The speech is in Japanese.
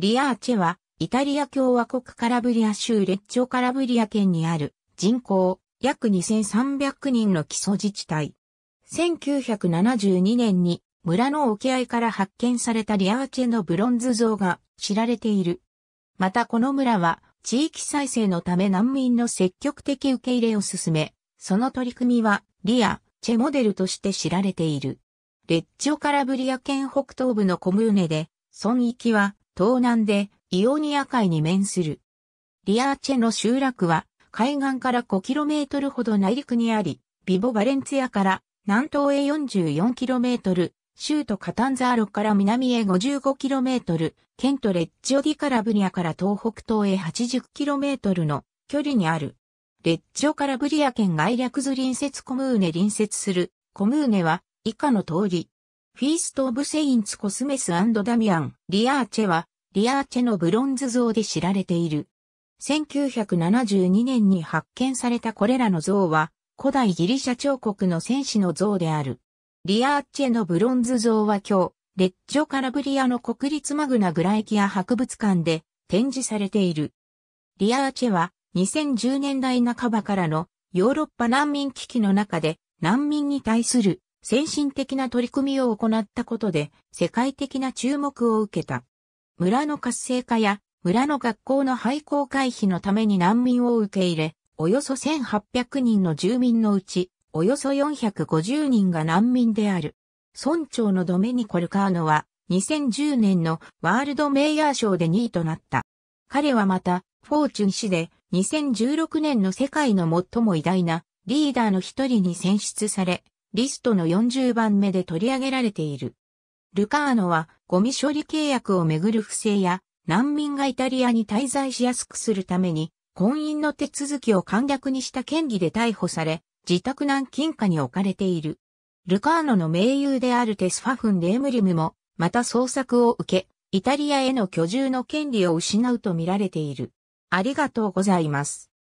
リアーチェは、イタリア共和国カラブリア州レッチョカラブリア県にある人口約2300人の基礎自治体。1972年に村の沖合から発見されたリアーチェのブロンズ像が知られている。またこの村は地域再生のため難民の積極的受け入れを進め、その取り組みはリア、チェモデルとして知られている。レッチョカラブリア県北東部のコムーネで、村域は東南でイオニア海に面する。リアーチェの集落は海岸から 5km ほど内陸にあり、ビボ・バレンツィアから南東へ 44km、州都カタンザーロから南へ 55km、ケントレッジオディカラブリアから東北東へ 80km の距離にある。レッジオカラブリア県外略図隣接コムーネ隣接するコムーネは以下の通り、フィースト・オブ・セインツ・コスメスダミアン・リアーチェは、リアーチェのブロンズ像で知られている。1972年に発見されたこれらの像は、古代ギリシャ彫刻の戦士の像である。リアーチェのブロンズ像は今日、レッジョ・カラブリアの国立マグナ・グラエキア博物館で展示されている。リアーチェは2010年代半ばからのヨーロッパ難民危機の中で難民に対する先進的な取り組みを行ったことで世界的な注目を受けた。村の活性化や村の学校の廃校回避のために難民を受け入れ、およそ1800人の住民のうち、およそ450人が難民である。村長のドメニコルカーノは2010年のワールドメイヤー賞で2位となった。彼はまた、フォーチュン氏で2016年の世界の最も偉大なリーダーの一人に選出され、リストの40番目で取り上げられている。ルカーノはゴミ処理契約をめぐる不正や難民がイタリアに滞在しやすくするために婚姻の手続きを簡略にした権利で逮捕され、自宅軟禁下に置かれている。ルカーノの盟友であるテスファフン・レームリムも、また捜索を受け、イタリアへの居住の権利を失うと見られている。ありがとうございます。